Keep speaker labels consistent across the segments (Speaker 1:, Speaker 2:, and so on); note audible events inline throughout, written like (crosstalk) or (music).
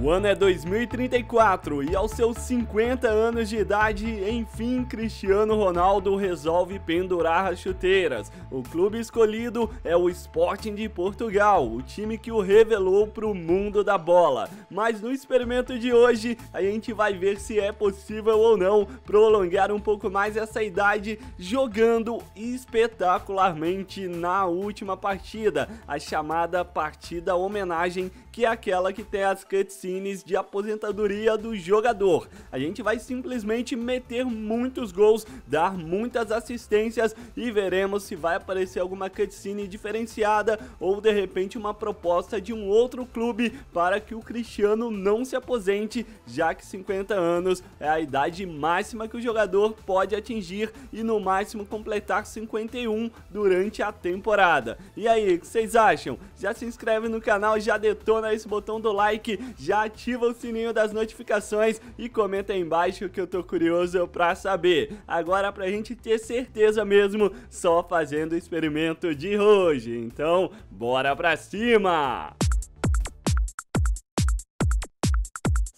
Speaker 1: O ano é 2034 e aos seus 50 anos de idade, enfim, Cristiano Ronaldo resolve pendurar as chuteiras. O clube escolhido é o Sporting de Portugal, o time que o revelou para o mundo da bola. Mas no experimento de hoje, a gente vai ver se é possível ou não prolongar um pouco mais essa idade jogando espetacularmente na última partida, a chamada partida homenagem que é aquela que tem as cutscenes de aposentadoria do jogador. A gente vai simplesmente meter muitos gols, dar muitas assistências e veremos se vai aparecer alguma cutscene diferenciada ou de repente uma proposta de um outro clube para que o Cristiano não se aposente, já que 50 anos é a idade máxima que o jogador pode atingir e no máximo completar 51 durante a temporada. E aí, o que vocês acham? Já se inscreve no canal, já detona pressiona esse botão do like, já ativa o sininho das notificações e comenta aí embaixo que eu tô curioso pra saber. Agora, pra gente ter certeza mesmo, só fazendo o experimento de hoje. Então, bora pra cima!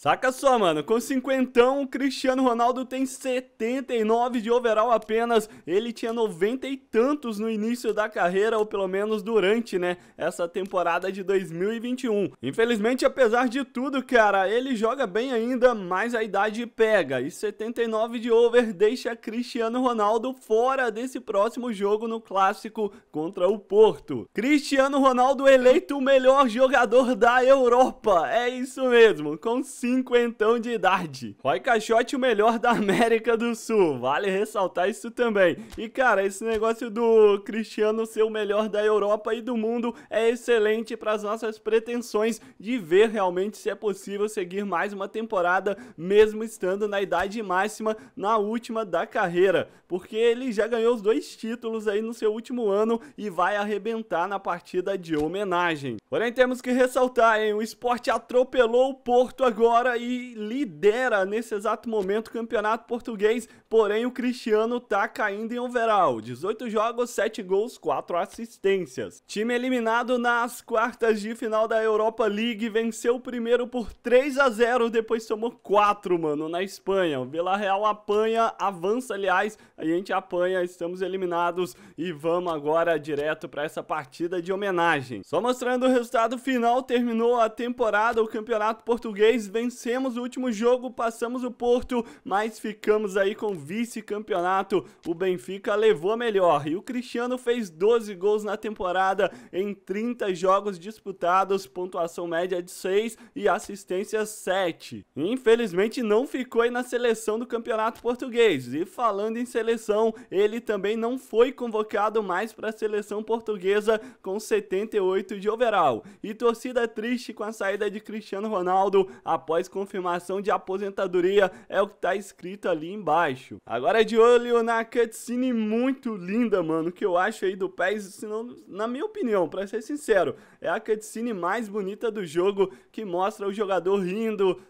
Speaker 1: Saca só, mano, com cinquentão, o Cristiano Ronaldo tem 79 de overall apenas. Ele tinha 90 e tantos no início da carreira, ou pelo menos durante, né, essa temporada de 2021. Infelizmente, apesar de tudo, cara, ele joga bem ainda, mas a idade pega. E 79 de over deixa Cristiano Ronaldo fora desse próximo jogo no clássico contra o Porto. Cristiano Ronaldo eleito o melhor jogador da Europa. É isso mesmo, com 5 cinquentão de idade. Roy Caixote, o melhor da América do Sul. Vale ressaltar isso também. E, cara, esse negócio do Cristiano ser o melhor da Europa e do mundo é excelente para as nossas pretensões de ver realmente se é possível seguir mais uma temporada, mesmo estando na idade máxima, na última da carreira. Porque ele já ganhou os dois títulos aí no seu último ano e vai arrebentar na partida de homenagem. Porém, temos que ressaltar, hein? O esporte atropelou o Porto agora agora e lidera nesse exato momento o Campeonato Português Porém, o Cristiano tá caindo em overall. 18 jogos, 7 gols, 4 assistências. Time eliminado nas quartas de final da Europa League. Venceu o primeiro por 3 a 0 depois tomou 4, mano, na Espanha. O Villarreal apanha, avança, aliás. A gente apanha, estamos eliminados. E vamos agora direto para essa partida de homenagem. Só mostrando o resultado final, terminou a temporada, o Campeonato Português. Vencemos o último jogo, passamos o Porto, mas ficamos aí com vice-campeonato, o Benfica levou a melhor e o Cristiano fez 12 gols na temporada em 30 jogos disputados, pontuação média de 6 e assistência 7. Infelizmente não ficou aí na seleção do Campeonato Português e falando em seleção, ele também não foi convocado mais para a seleção portuguesa com 78 de overall. E torcida triste com a saída de Cristiano Ronaldo após confirmação de aposentadoria é o que está escrito ali embaixo acho. Agora é de olho na cutscene muito linda, mano, que eu acho aí do PES, senão, na minha opinião, pra ser sincero, é a cutscene mais bonita do jogo, que mostra o jogador rindo,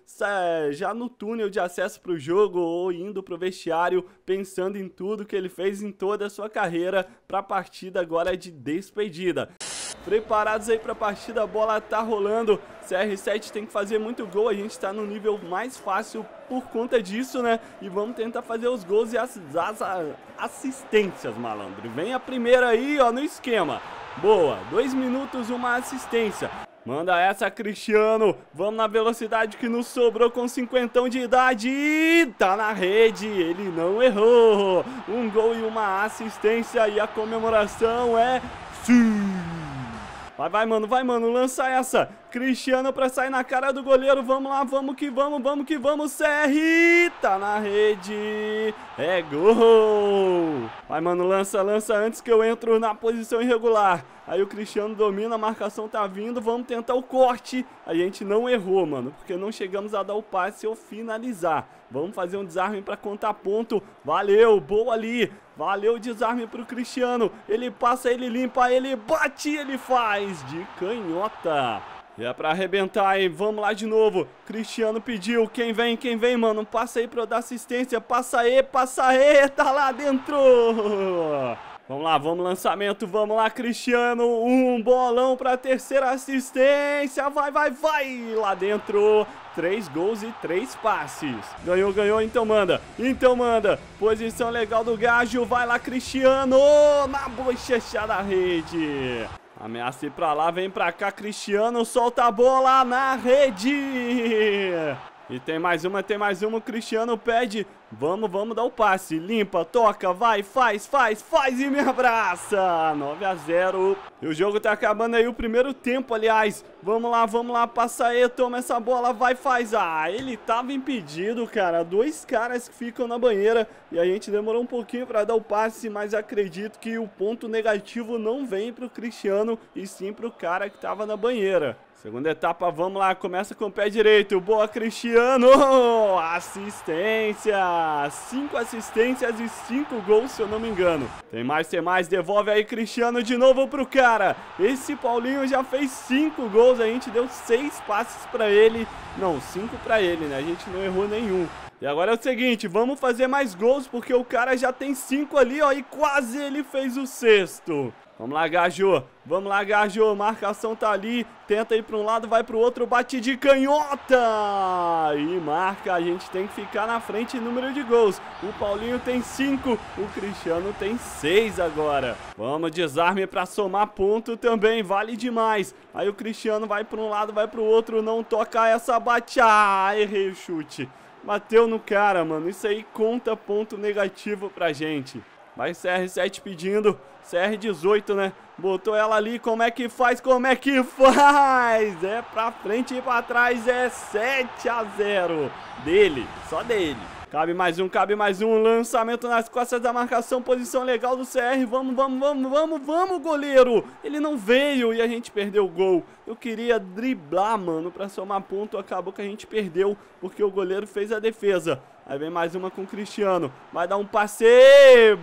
Speaker 1: já no túnel de acesso pro jogo, ou indo pro vestiário, pensando em tudo que ele fez em toda a sua carreira pra partida agora de despedida. Preparados aí para a partida, a bola tá rolando. CR7 tem que fazer muito gol, a gente está no nível mais fácil por conta disso, né? E vamos tentar fazer os gols e as, as, as assistências, malandro. Vem a primeira aí, ó, no esquema. Boa, dois minutos, uma assistência. Manda essa, Cristiano. Vamos na velocidade que nos sobrou com cinquentão de idade. Tá na rede, ele não errou. Um gol e uma assistência e a comemoração é... Sim! Vai, vai, mano, vai, mano, lança essa. Cristiano para sair na cara do goleiro. Vamos lá, vamos que vamos, vamos que vamos. CR tá na rede. É gol. Vai, mano, lança, lança antes que eu entro na posição irregular. Aí o Cristiano domina, a marcação tá vindo. Vamos tentar o corte. A gente não errou, mano, porque não chegamos a dar o passe ou finalizar. Vamos fazer um desarme para contar ponto. Valeu, boa ali. Valeu o desarme pro Cristiano. Ele passa, ele limpa, ele bate, ele faz de canhota. E é pra arrebentar aí, vamos lá de novo. Cristiano pediu, quem vem, quem vem, mano. Passa aí pra eu dar assistência, passa aí, passa aí, tá lá dentro. Vamos lá, vamos lançamento, vamos lá, Cristiano. Um bolão pra terceira assistência, vai, vai, vai. Lá dentro, três gols e três passes. Ganhou, ganhou, então manda, então manda. Posição legal do Gajo, vai lá, Cristiano. Na bochecha da rede. Ameaça ir pra lá, vem pra cá, Cristiano solta a bola na rede. E tem mais uma, tem mais uma. O Cristiano pede. Vamos, vamos dar o passe. Limpa, toca, vai, faz, faz, faz e me abraça. 9 a 0. E o jogo tá acabando aí o primeiro tempo, aliás. Vamos lá, vamos lá. Passa aí, toma essa bola, vai, faz. Ah, ele tava impedido, cara. Dois caras que ficam na banheira. E a gente demorou um pouquinho pra dar o passe, mas acredito que o ponto negativo não vem pro Cristiano e sim pro cara que tava na banheira. Segunda etapa, vamos lá, começa com o pé direito, boa Cristiano, assistência, cinco assistências e cinco gols se eu não me engano. Tem mais, tem mais, devolve aí Cristiano de novo pro cara, esse Paulinho já fez cinco gols, a gente deu seis passes pra ele, não, cinco pra ele né, a gente não errou nenhum. E agora é o seguinte, vamos fazer mais gols porque o cara já tem cinco ali, ó, e quase ele fez o sexto. Vamos lá, Gajo. Vamos lá, Gajo. Marcação tá ali. Tenta ir para um lado, vai para o outro. Bate de canhota. E marca. A gente tem que ficar na frente em número de gols. O Paulinho tem cinco. O Cristiano tem seis agora. Vamos, desarme para somar ponto também. Vale demais. Aí o Cristiano vai para um lado, vai para o outro. Não toca essa bate. Ah, errei o chute. Bateu no cara, mano. Isso aí conta ponto negativo pra gente. Vai CR7 pedindo. CR18, né? Botou ela ali. Como é que faz? Como é que (laughs) faz? É pra frente e pra trás. É 7 a 0 dele. Só dele. Cabe mais um, cabe mais um. Lançamento nas costas da marcação. Posição legal do CR. Vamos, vamos, vamos, vamos, vamos, goleiro. Ele não veio e a gente perdeu o gol. Eu queria driblar, mano, pra somar ponto. Acabou que a gente perdeu porque o goleiro fez a defesa. Aí vem mais uma com o Cristiano. Vai dar um passe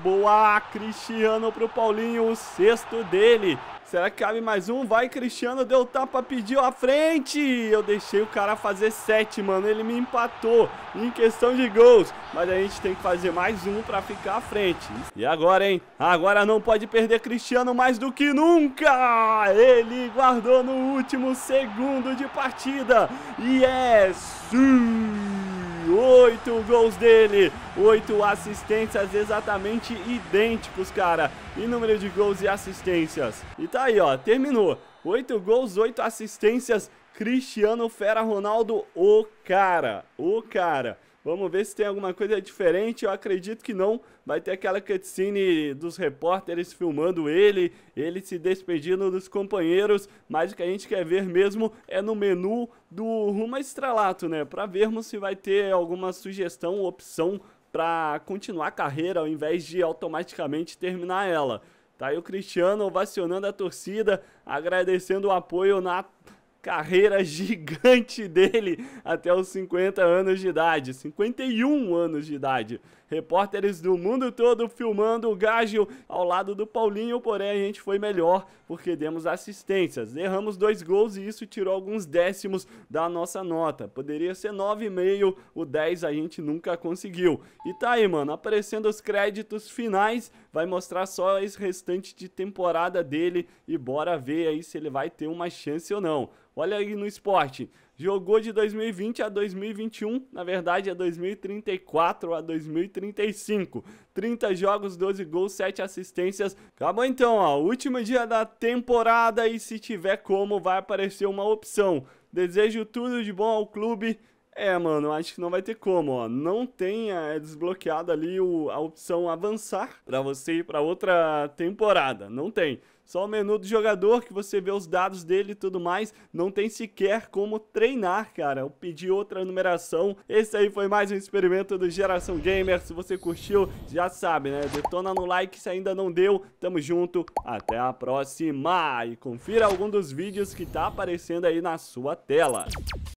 Speaker 1: Boa, Cristiano pro Paulinho. O sexto dele. Será que cabe mais um? Vai, Cristiano. Deu tapa, pediu a frente. Eu deixei o cara fazer sete, mano. Ele me empatou em questão de gols. Mas a gente tem que fazer mais um pra ficar à frente. E agora, hein? Agora não pode perder Cristiano mais do que nunca. Ele guardou no último segundo de partida. E é... Sim! oito gols dele, oito assistências exatamente idênticos, cara, em número de gols e assistências. E tá aí, ó, terminou. Oito gols, oito assistências, Cristiano Fera Ronaldo, o cara, o cara. Vamos ver se tem alguma coisa diferente. Eu acredito que não. Vai ter aquela cutscene dos repórteres filmando ele, ele se despedindo dos companheiros. Mas o que a gente quer ver mesmo é no menu do Rumo Estralato, né? Pra vermos se vai ter alguma sugestão ou opção para continuar a carreira ao invés de automaticamente terminar ela. Tá aí o Cristiano ovacionando a torcida, agradecendo o apoio na carreira (laughs) gigante dele até os 50 anos de idade, 51 anos de idade. Repórteres do mundo todo filmando o Gágio ao lado do Paulinho, porém a gente foi melhor porque demos assistências. Erramos dois gols e isso tirou alguns décimos da nossa nota. Poderia ser 9,5, o 10 a gente nunca conseguiu. E tá aí, mano, aparecendo os créditos finais, vai mostrar só esse restante de temporada dele e bora ver aí se ele vai ter uma chance ou não. Olha aí no esporte. Jogou de 2020 a 2021, na verdade é 2034 a 2035. 30 jogos, 12 gols, 7 assistências. Acabou então, ó. Último dia da temporada e se tiver como, vai aparecer uma opção. Desejo tudo de bom ao clube. É, mano, acho que não vai ter como, ó. Não tem é, desbloqueado ali o, a opção avançar para você ir para outra temporada. Não tem. Só o menu do jogador que você vê os dados dele e tudo mais. Não tem sequer como treinar, cara. Eu pedi outra numeração. Esse aí foi mais um experimento do Geração Gamer. Se você curtiu, já sabe, né? Detona no like se ainda não deu. Tamo junto. Até a próxima. E confira algum dos vídeos que tá aparecendo aí na sua tela.